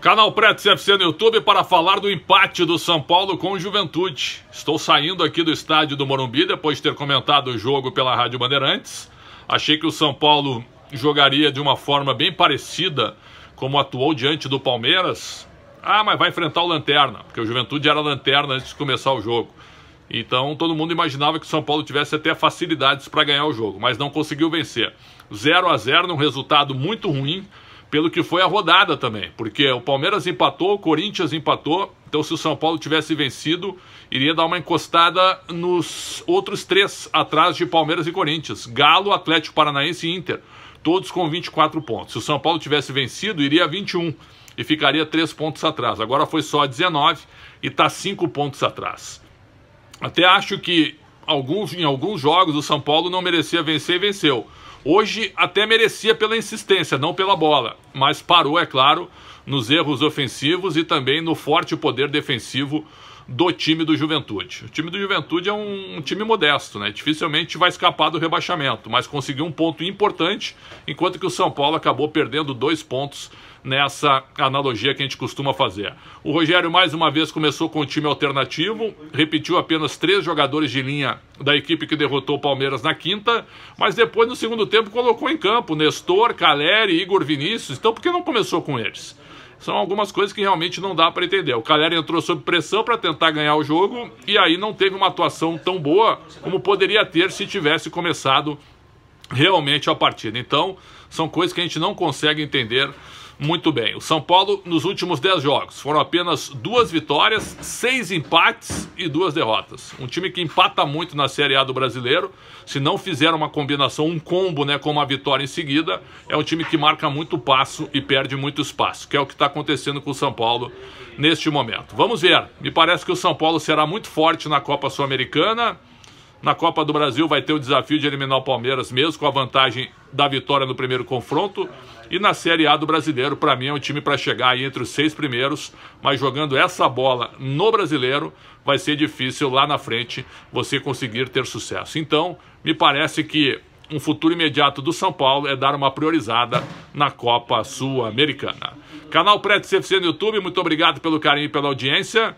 Canal Preto FC no YouTube para falar do empate do São Paulo com o Juventude. Estou saindo aqui do estádio do Morumbi depois de ter comentado o jogo pela Rádio Bandeirantes. Achei que o São Paulo jogaria de uma forma bem parecida como atuou diante do Palmeiras. Ah, mas vai enfrentar o Lanterna, porque o Juventude era Lanterna antes de começar o jogo. Então todo mundo imaginava que o São Paulo tivesse até facilidades para ganhar o jogo, mas não conseguiu vencer. 0 a 0 num resultado muito ruim pelo que foi a rodada também, porque o Palmeiras empatou, o Corinthians empatou, então se o São Paulo tivesse vencido, iria dar uma encostada nos outros três atrás de Palmeiras e Corinthians, Galo, Atlético Paranaense e Inter, todos com 24 pontos. Se o São Paulo tivesse vencido, iria a 21 e ficaria 3 pontos atrás. Agora foi só 19 e está 5 pontos atrás. Até acho que alguns, em alguns jogos o São Paulo não merecia vencer e venceu. Hoje até merecia pela insistência, não pela bola, mas parou, é claro, nos erros ofensivos e também no forte poder defensivo do time do Juventude. O time do Juventude é um, time modesto, né? Dificilmente vai escapar do rebaixamento, mas conseguiu um ponto importante, enquanto que o São Paulo acabou perdendo dois pontos nessa analogia que a gente costuma fazer. O Rogério mais uma vez começou com o time alternativo, repetiu apenas três jogadores de linha da equipe que derrotou o Palmeiras na quinta, mas depois no segundo tempo colocou em campo Nestor, Caleri, Igor Vinícius, então por que não começou com eles? São algumas coisas que realmente não dá para entender. O Caleri entrou sob pressão para tentar ganhar o jogo e aí não teve uma atuação tão boa como poderia ter se tivesse começado realmente a partida. Então, são coisas que a gente não consegue entender muito bem. O São Paulo, nos últimos 10 jogos, foram apenas duas vitórias, seis empates e duas derrotas. Um time que empata muito na Série A do brasileiro. Se não fizer uma combinação, um combo né, com uma vitória em seguida, é um time que marca muito passo e perde muito espaço, que é o que está acontecendo com o São Paulo neste momento. Vamos ver. Me parece que o São Paulo será muito forte na Copa Sul-Americana. Na Copa do Brasil vai ter o desafio de eliminar o Palmeiras mesmo, com a vantagem da vitória no primeiro confronto. E na Série A do Brasileiro, para mim, é um time para chegar aí entre os seis primeiros, mas jogando essa bola no Brasileiro, vai ser difícil lá na frente você conseguir ter sucesso. Então, me parece que um futuro imediato do São Paulo é dar uma priorizada na Copa Sul-Americana. Canal pré CFC no YouTube, muito obrigado pelo carinho e pela audiência.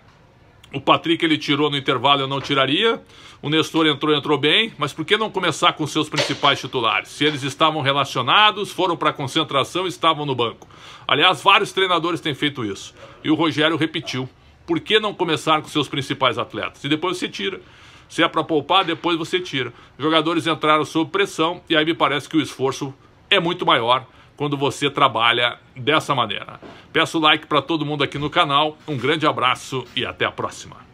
O Patrick ele tirou no intervalo, eu não tiraria. O Nestor entrou, entrou bem, mas por que não começar com seus principais titulares? Se eles estavam relacionados, foram para concentração, estavam no banco. Aliás, vários treinadores têm feito isso. E o Rogério repetiu. Por que não começar com seus principais atletas? E depois você tira. Se é para poupar, depois você tira. Os jogadores entraram sob pressão e aí me parece que o esforço é muito maior quando você trabalha dessa maneira. Peço like para todo mundo aqui no canal, um grande abraço e até a próxima.